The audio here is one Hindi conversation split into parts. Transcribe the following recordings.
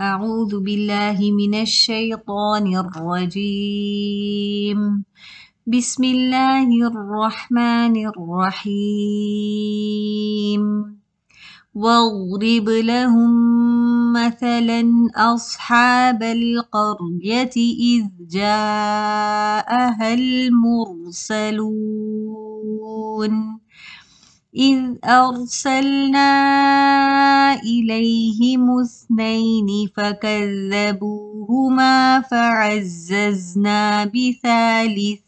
أعوذ بالله من الشيطان الرجيم بسم الله الرحمن الرحيم واضرب لهم مثلا أصحاب القرية إذ جاءها المرسلون إذ أرسلنا إليهم اثنين فكذبوهما فعززنا بثالث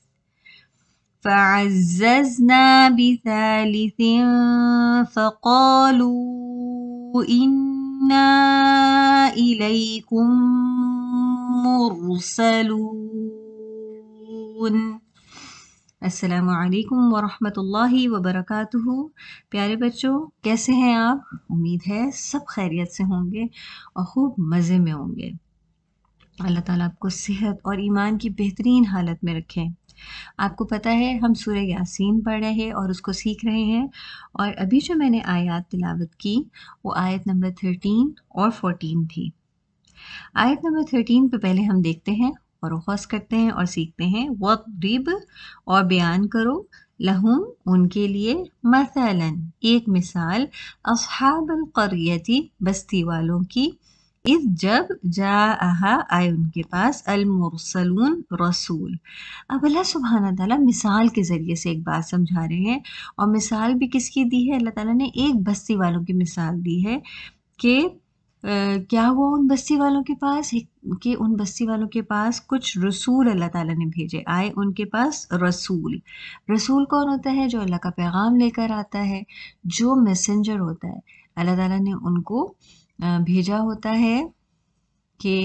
فعززنا بثالث فقالوا إنا إليكم مرسلون असलकम वरहमल वबरक प्यारे बच्चों कैसे हैं आप उम्मीद है सब खैरियत से होंगे और खूब मज़े में होंगे अल्लाह ताला आपको सेहत और ईमान की बेहतरीन हालत में रखें आपको पता है हम सूर्य यासीन पढ़ रहे हैं और उसको सीख रहे हैं और अभी जो मैंने आयत तिलावत की वो आयत नंबर थर्टीन और फोर्टीन थी आयत नंबर थर्टीन पे पहले हम देखते हैं और वस करते हैं और सीखते हैं वक और बयान करो लहूम उनके लिए मसलन एक मिसाल अफहाबलती बस्ती वालों की इस जब जा आए उनके पास अलमरसलून रसूल अब अल्लाह सुबहाना ताला मिसाल के ज़रिए से एक बात समझा रहे हैं और मिसाल भी किसकी दी है अल्लाह ताला ने एक बस्ती वालों की मिसाल दी है कि क्या हुआ उन बस्ती वालों के पास कि उन बस्ती वालों के पास कुछ रसूल अल्लाह ताला ने भेजे आए उनके पास रसूल रसूल कौन होता है जो अल्लाह का पैगाम लेकर आता है जो मैसेंजर होता है अल्लाह ताला ने उनको भेजा होता है कि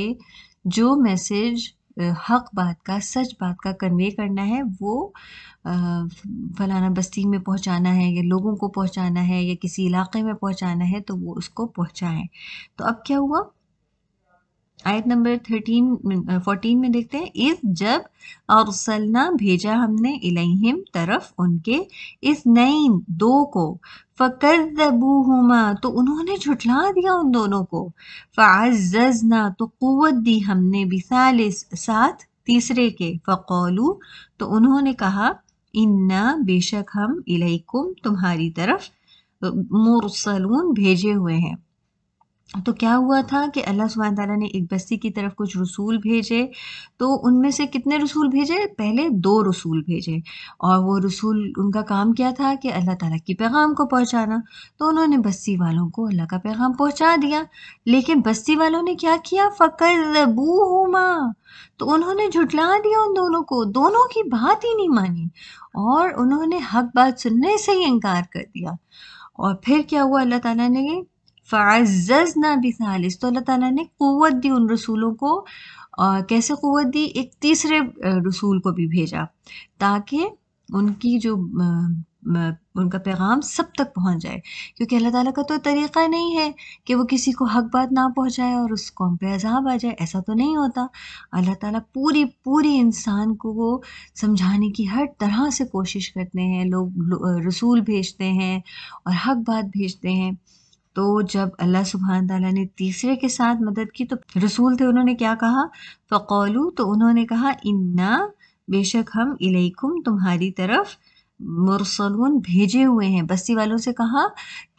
जो मैसेज हक बात का सच बात का कन्वे करना है वो फलाना बस्ती में पहुंचाना है या लोगों को पहुंचाना है या किसी इलाके में पहुंचाना है तो वो उसको पहुंचाएं तो अब क्या हुआ आयत नंबर थर्टीन फोर्टीन में देखते हैं इस जब अरसलना भेजा हमने इलाहिम तरफ उनके इस नई दो को फ़कर दबूहुमा तो उन्होंने झुठला दिया उन दोनों को फ़ाज़ना तो क़वत दी हमने बिसालिस साथ तीसरे के फ़कौलू तो उन्होंने कहा इन्ना बेशक हम इलाकुम तुम्हारी तरफ मुरसलून भेजे हुए हैं तो क्या हुआ था कि अल्लाह सुबहान तला ने एक बस्ती की तरफ कुछ रसूल भेजे तो उनमें से कितने रसूल भेजे पहले दो रसूल भेजे और वो रसूल उनका काम क्या था कि अल्लाह ताला के पैगाम को पहुंचाना तो उन्होंने बस्ती वालों को अल्लाह का पैगाम पहुंचा दिया लेकिन बस्ती वालों ने क्या किया फ़कर बूहुमा तो उन्होंने झुटला दिया उन दोनों को दोनों की बात ही नहीं मानी और उन्होंने हक बात सुनने से ही इनकार कर दिया और फिर क्या हुआ अल्लाह ताला ने भी बिसालिस तो अल्लाह ताला ने क़वत दी उन रसूलों को आ, कैसे क़वत दी एक तीसरे रसूल को भी भेजा ताकि उनकी जो उनका पैगाम सब तक पहुंच जाए क्योंकि अल्लाह ताला का तो तरीक़ा नहीं है कि वो किसी को हक बात ना पहुंचाए और उस कौम पे अजाब आ जाए ऐसा तो नहीं होता अल्लाह ताला पूरी पूरी इंसान को वो समझाने की हर तरह से कोशिश करते हैं लोग लो, रसूल भेजते हैं और हक बात भेजते हैं तो जब अल्लाह सुबहान तला ने तीसरे के साथ मदद की तो रसूल थे उन्होंने क्या कहा फ़कौलू तो उन्होंने कहा इन्ना बेशक हम इलेकुम तुम्हारी तरफ मुरसलून भेजे हुए हैं बस्ती वालों से कहा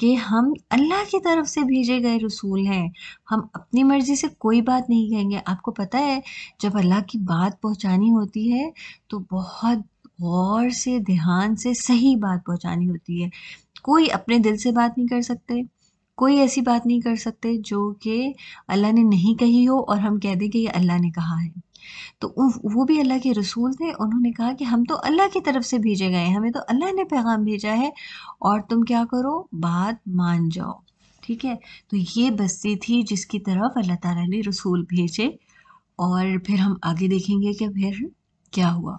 कि हम अल्लाह की तरफ से भेजे गए रसूल हैं हम अपनी मर्ज़ी से कोई बात नहीं कहेंगे आपको पता है जब अल्लाह की बात पहुंचानी होती है तो बहुत गौर से ध्यान से सही बात पहुंचानी होती है कोई अपने दिल से बात नहीं कर सकते कोई ऐसी बात नहीं कर सकते जो कि अल्लाह ने नहीं कही हो और हम कह दें कि ये अल्लाह ने कहा है तो वो भी अल्लाह के रसूल थे उन्होंने कहा कि हम तो अल्लाह की तरफ से भेजे गए हमें तो अल्लाह ने पैगाम भेजा है और तुम क्या करो बात मान जाओ ठीक है तो ये बस्ती थी जिसकी तरफ अल्लाह ताला ने रसूल भेजे और फिर हम आगे देखेंगे कि फिर क्या हुआ